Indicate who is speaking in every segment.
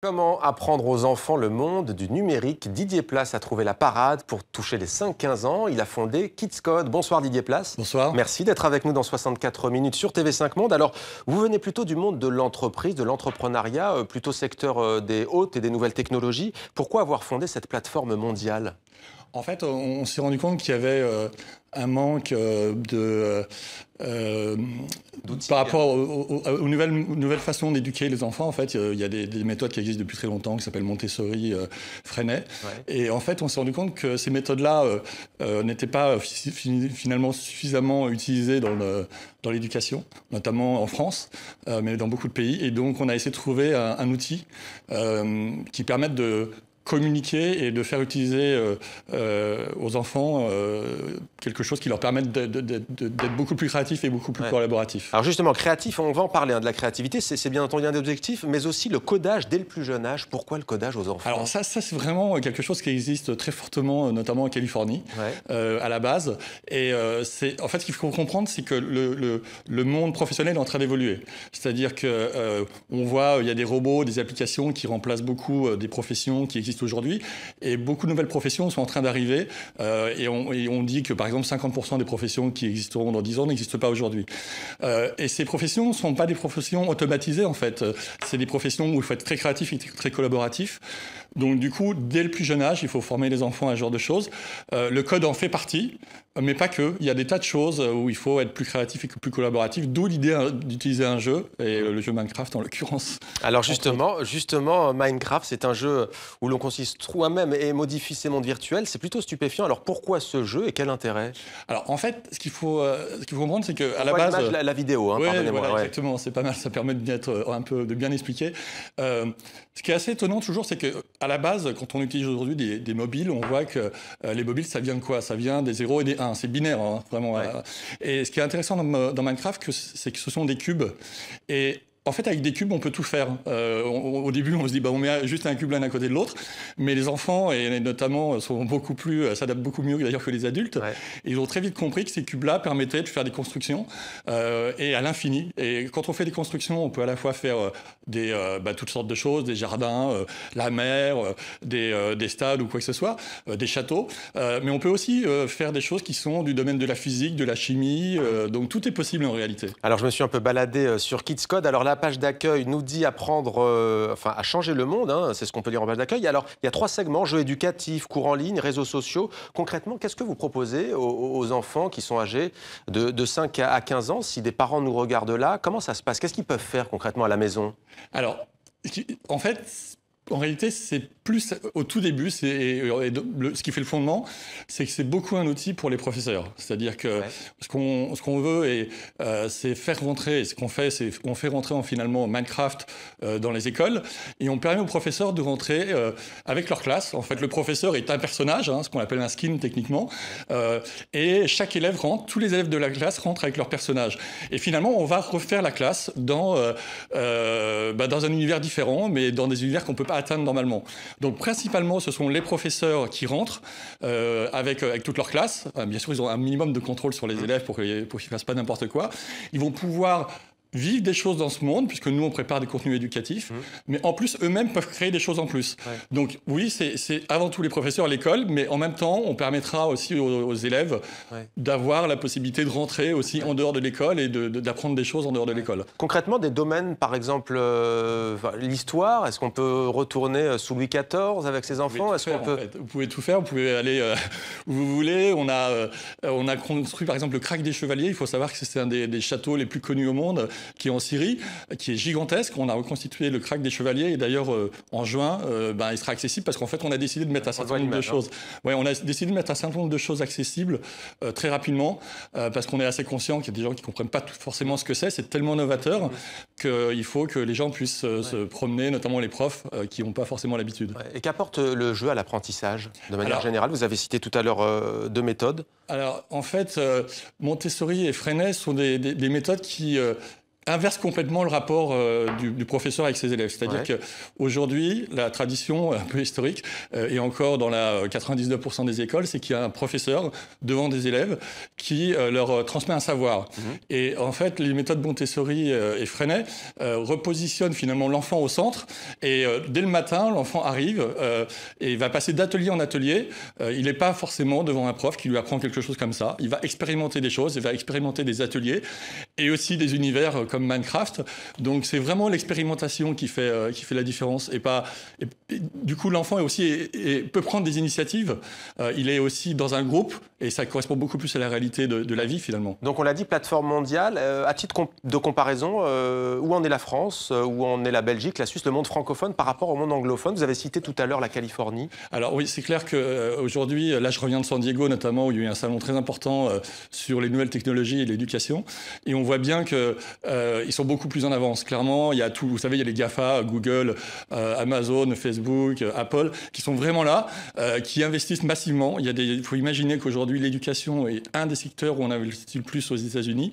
Speaker 1: Comment apprendre aux enfants le monde du numérique Didier Place a trouvé la parade pour toucher les 5-15 ans. Il a fondé Kids Code. Bonsoir Didier Place. Bonsoir. Merci d'être avec nous dans 64 minutes sur TV5 Monde. Alors, vous venez plutôt du monde de l'entreprise, de l'entrepreneuriat, euh, plutôt secteur euh, des hautes et des nouvelles technologies. Pourquoi avoir fondé cette plateforme mondiale
Speaker 2: en fait, on, s'est rendu compte qu'il y avait euh, un manque euh, de euh, par rapport aux, nouvelles, façons d'éduquer les enfants. En fait, il y a des, méthodes qui existent depuis très longtemps qui s'appellent Montessori, Freinet. Et en fait, on s'est rendu compte que ces méthodes-là n'étaient pas finalement suffisamment utilisées dans dans l'éducation, notamment en France, mais dans beaucoup de pays. Et donc, on a essayé de trouver un outil qui permette de communiquer et de faire utiliser euh, euh, aux
Speaker 1: enfants euh, quelque chose qui leur permette d'être beaucoup plus créatifs et beaucoup plus collaboratif. collaboratifs. Alors justement, créatif, on va en parler hein, de la créativité, c'est bien entendu un des objectifs, mais aussi le codage dès le plus jeune âge. Pourquoi le codage aux enfants Alors
Speaker 2: ça, ça c'est vraiment quelque chose qui existe très fortement, notamment en Californie, à la base. Et c'est en fait, ce qu'il faut comprendre, c'est que le, monde professionnel est en train d'évoluer. C'est-à-dire que on voit, il y a des robots, des applications qui remplacent beaucoup des professions qui existent aujourd'hui. Et beaucoup de nouvelles professions sont en train d'arriver. Euh, et, on, dit que, par exemple, 50% des professions qui existeront dans 10 ans n'existent pas aujourd'hui. Euh, et ces professions ne sont pas des professions automatisées, en fait. C'est des professions où il faut être très créatif et très collaboratif. Donc, du coup, dès le plus jeune âge, il faut former les enfants à ce genre de choses. Euh, le code en fait partie, mais pas que. Il y a des tas de choses où il faut être plus créatif et plus collaboratif, d'où
Speaker 1: l'idée hein, d'utiliser un jeu, et le jeu Minecraft en l'occurrence. Alors, justement, justement Minecraft, c'est un jeu où l'on consiste à même et modifie ses mondes virtuels, c'est plutôt stupéfiant. Alors pourquoi ce jeu et quel intérêt Alors en fait, ce qu'il faut, euh, ce qu'il faut comprendre, c'est que à la base, la, la, vidéo, hein, pardonnez-moi.
Speaker 2: Exactement, c'est pas mal. Ça permet d'être euh, un peu de bien expliquer. Euh, ce qui est assez étonnant toujours, c'est que à la base, quand on utilise aujourd'hui des, mobiles, on voit que les mobiles, ça vient de quoi Ça vient des 0 et des 1. C'est binaire, hein, vraiment. et ce qui est intéressant dans, dans Minecraft, c'est que ce sont des cubes et en fait, avec des cubes, on peut tout faire. Euh, au début, on se dit, bah, on met juste un cube l'un à côté de l'autre, mais les enfants, et notamment, sont beaucoup plus, euh, s'adaptent beaucoup mieux d'ailleurs que les adultes. ils ont très vite compris que ces cubes-là permettaient de faire des constructions euh, et à l'infini. Et quand on fait des constructions, on peut à la fois faire des, bah, toutes sortes de choses, des jardins, la mer, des, des, stades ou quoi que ce soit, des châteaux. mais on peut
Speaker 1: aussi faire des choses qui sont du domaine de la physique, de la chimie. donc tout est possible en réalité. Alors je me suis un peu baladé sur Kids Code. Alors là, page d'accueil nous dit apprendre, euh, enfin à changer le monde, hein, c'est ce qu'on peut lire en page d'accueil. Alors, il y a trois segments, jeux éducatifs, cours en ligne, réseaux sociaux. Concrètement, qu'est-ce que vous proposez aux, enfants qui sont âgés de, de 5 à 15 ans Si des parents nous regardent là, comment ça se passe Qu'est-ce qu'ils peuvent faire concrètement à la maison Alors, en fait, en réalité, c'est plus au tout début, c'est, ce qui fait le fondement, c'est que
Speaker 2: c'est beaucoup un outil pour les professeurs. C'est-à-dire que ce, qu'on, ce qu'on veut, et, euh, c'est faire rentrer, ce qu'on fait, c'est on fait rentrer en, finalement Minecraft euh, dans les écoles, et on permet aux professeurs de rentrer euh, avec leur classe. En fait, le professeur est un personnage, hein, ce qu'on appelle un skin techniquement, et chaque élève rentre, tous les élèves de la classe rentrent avec leur personnage. Et finalement, on va refaire la classe dans, bah, dans un univers différent, mais dans des univers qu'on peut pas atteindre normalement. Donc principalement, ce sont les professeurs qui rentrent euh, avec, euh, avec toute leur classe. Euh, bien sûr, ils ont un minimum de contrôle sur les élèves pour qu'ils ne fassent pas n'importe quoi. Ils vont pouvoir vivent des choses dans ce monde, puisque nous, on prépare des contenus éducatifs, mmh. mais en plus, eux-mêmes peuvent créer des choses en plus. Donc oui, c'est avant tout les professeurs à l'école, mais en même temps, on permettra aussi aux, élèves d'avoir la possibilité de rentrer aussi en dehors de l'école et d'apprendre des
Speaker 1: choses en dehors de l'école. Concrètement, des domaines, par exemple, euh, l'histoire, est-ce qu'on peut retourner euh, sous Louis XIV avec ses enfants Vous pouvez tout faire, vous pouvez aller euh, où vous
Speaker 2: voulez. On a, on a construit, par exemple, le crack des chevaliers. Il faut savoir que c'est un des châteaux les plus connus au monde qui est en Syrie, qui est gigantesque. On a reconstitué le crack des chevaliers et d'ailleurs euh, en juin, euh, ben, il sera accessible parce qu'en fait on a décidé de mettre un certain nombre de hein. choses. Ouais, on a décidé de mettre un certain nombre de choses accessibles euh, très rapidement parce qu'on est assez conscient qu'il y a des gens qui comprennent pas forcément ce que c'est. C'est tellement novateur qu'il faut que les gens puissent se promener, notamment les profs qui
Speaker 1: n'ont pas forcément l'habitude. Et qu'apporte le jeu à l'apprentissage de manière générale Vous avez cité tout à l'heure deux méthodes.
Speaker 2: Alors en fait, Montessori et Freinet sont des, méthodes qui, inverse complètement le rapport euh, du, du, professeur avec ses élèves. C'est-à-dire que qu'aujourd'hui, la tradition euh, un peu historique, et euh, encore dans la 99% des écoles, c'est qu'il y a un professeur devant des élèves qui leur transmet un savoir. Mhm. Et en fait, les méthodes Montessori et Freinet repositionnent finalement l'enfant au centre. Et dès le matin, l'enfant arrive et va passer d'atelier en atelier. il n'est pas forcément devant un prof qui lui apprend quelque chose comme ça. Il va expérimenter des choses, il va expérimenter des ateliers et aussi des univers euh, comme Minecraft. Donc c'est vraiment l'expérimentation qui fait euh, qui fait la différence et pas. du coup, l'enfant est aussi et, peut prendre des initiatives. Euh, il est aussi dans un groupe et ça correspond beaucoup plus à la réalité de, la vie finalement.
Speaker 1: Donc on l'a dit, plateforme mondiale. à titre de comparaison, où en est la France, où en est la Belgique, la Suisse, le monde francophone par rapport au monde anglophone Vous avez cité tout à l'heure la Californie. Alors oui, c'est clair que aujourd'hui, là je reviens de San Diego
Speaker 2: notamment où il y a eu un salon très important sur les nouvelles technologies et l'éducation et on voit bien qu'ils euh, sont beaucoup plus en avance. Clairement, il y a tout, vous savez, il y a les GAFA, Google, euh, Amazon, Facebook, euh, Apple, qui sont vraiment là, qui investissent massivement. Il y a des, faut imaginer qu'aujourd'hui, l'éducation est un des secteurs où on investit le plus aux États-Unis,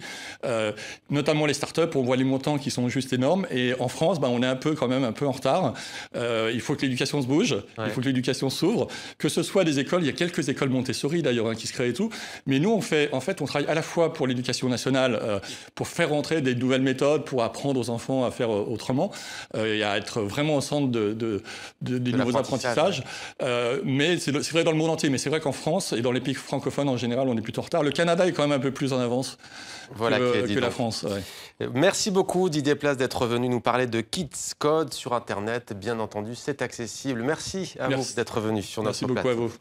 Speaker 2: notamment les startups. On voit les montants qui sont juste énormes. Et en France, ben, on est un peu quand même un peu en retard. il faut que l'éducation se bouge, il faut que l'éducation s'ouvre, que ce soit des écoles. Il y a quelques écoles Montessori d'ailleurs hein, qui se créent et tout. Mais nous, on fait, en fait, on travaille à la fois pour l'éducation nationale, pour faire entrer des nouvelles méthodes, pour apprendre aux enfants à faire euh, autrement euh, et à être vraiment au centre de, des nouveaux apprentissages. Euh, mais c'est vrai dans le monde entier, mais c'est vrai qu'en France et dans les pays francophones en général, on est plutôt en retard. Le Canada est quand même un peu plus en avance voilà que, la France.
Speaker 1: Merci beaucoup Didier Place d'être venu nous parler de Kids Code sur Internet. Bien entendu, c'est accessible. Merci à vous d'être venu sur notre Merci beaucoup à vous.